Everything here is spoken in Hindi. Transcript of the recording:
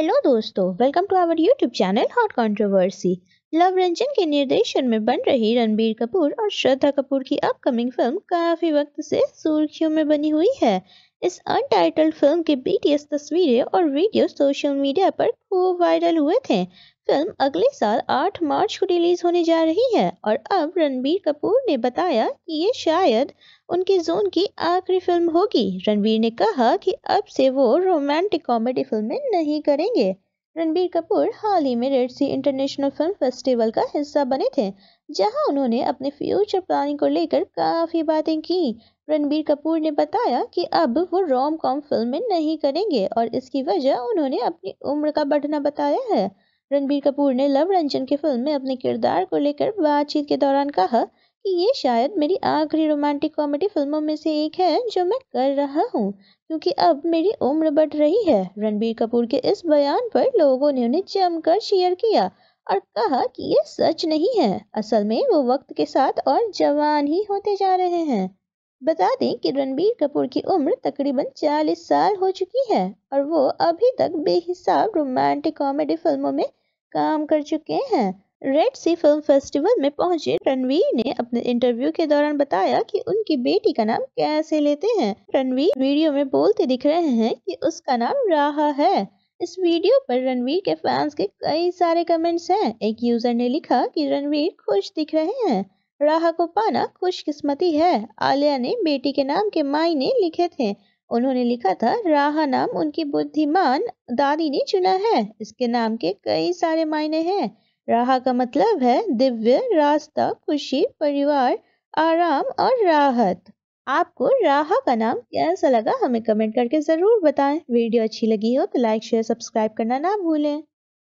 हेलो दोस्तों welcome to our YouTube channel hot controversy Luv Ranjan के निर्देशन में बन रही रणबीर कपूर और श्रद्धा कपूर की अपकमिंग फिल्म काफी वक्त से सुर्खियों में बनी हुई है इस अनटाइटल्ड फिल्म के बीटीएस तस्वीरें और वीडियो सोशल मीडिया पर खूब वायरल हुए थे फिल्म अगले साल 8 मार्च को रिलीज होने जा रही है और अब रणबीर कपूर ने बताया कि ये शायद उनके जोन की आखिरी फिल्म होगी रणबीर ने कहा कि अब से वो रोमांटिक कॉमेडी फिल्में नहीं करेंगे रणबीर कपूर हाल ही में Red Sea International Film Festival का हिस्सा बने थे जहां उन्होंने अपने फ्यूचर प्लानिंग को लेकर काफ़ी बातें की रणबीर कपूर ने बताया कि अब वो रोम कॉम फिल्में नहीं करेंगे और इसकी वजह उन्होंने अपनी उम्र का बढ़ना बताया है रणबीर कपूर ने लव रंजन की फिल्म में अपने किरदार को लेकर बातचीत के दौरान कहा कि ये शायद मेरी आखिरी रोमांटिक कॉमेडी फिल्मों में से एक है जो मैं कर रहा हूँ क्योंकि अब मेरी उम्र बढ़ रही है रणबीर कपूर के इस बयान पर लोगों ने उन्हें जमकर शेयर किया और कहा कि ये सच नहीं है असल में वो वक्त के साथ और जवान ही होते जा रहे हैं बता दें कि रणबीर कपूर की उम्र तकरीबन 40 साल हो चुकी है और वो अभी तक बेहिसाब रोमांटिक कॉमेडी फिल्मों में काम कर चुके हैं रेड सी फिल्म फेस्टिवल में पहुंचे रणवीर ने अपने इंटरव्यू के दौरान बताया कि उनकी बेटी का नाम कैसे लेते हैं रणवीर वीडियो में बोलते दिख रहे हैं कि उसका नाम राहा है इस वीडियो पर रणवीर के फैंस के कई सारे कमेंट्स हैं एक यूजर ने लिखा कि रणवीर खुश दिख रहे हैं राह को पाना खुशकिस्मती है आलिया ने बेटी के नाम के मायने लिखे थे उन्होंने लिखा था राहा नाम उनकी बुद्धिमान दादी ने चुना है इसके नाम के कई सारे मायने हैं राहा का मतलब है दिव्य रास्ता खुशी परिवार आराम और राहत आपको राहा का नाम कैसा लगा हमें कमेंट करके ज़रूर बताएं वीडियो अच्छी लगी हो तो लाइक शेयर सब्सक्राइब करना ना भूलें